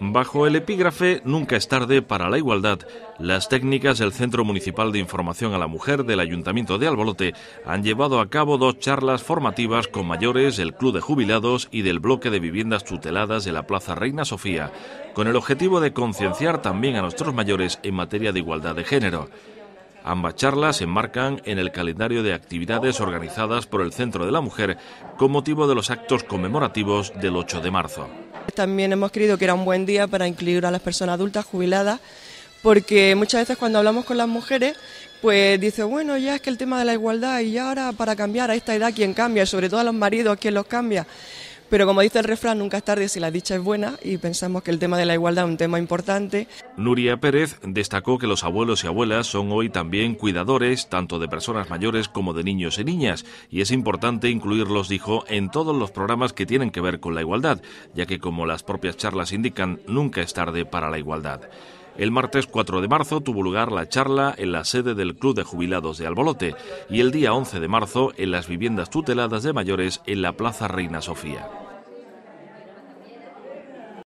Bajo el epígrafe Nunca es tarde para la igualdad, las técnicas del Centro Municipal de Información a la Mujer del Ayuntamiento de Albolote han llevado a cabo dos charlas formativas con mayores del Club de Jubilados y del Bloque de Viviendas Tuteladas de la Plaza Reina Sofía, con el objetivo de concienciar también a nuestros mayores en materia de igualdad de género. Ambas charlas se enmarcan en el calendario de actividades organizadas por el Centro de la Mujer con motivo de los actos conmemorativos del 8 de marzo también hemos creído que era un buen día para incluir a las personas adultas, jubiladas, porque muchas veces cuando hablamos con las mujeres, pues dice, bueno, ya es que el tema de la igualdad y ahora para cambiar a esta edad, ¿quién cambia? sobre todo a los maridos, ¿quién los cambia? Pero como dice el refrán, nunca es tarde si la dicha es buena y pensamos que el tema de la igualdad es un tema importante. Nuria Pérez destacó que los abuelos y abuelas son hoy también cuidadores, tanto de personas mayores como de niños y niñas, y es importante incluirlos, dijo, en todos los programas que tienen que ver con la igualdad, ya que como las propias charlas indican, nunca es tarde para la igualdad. El martes 4 de marzo tuvo lugar la charla en la sede del Club de Jubilados de Albolote y el día 11 de marzo en las viviendas tuteladas de mayores en la Plaza Reina Sofía.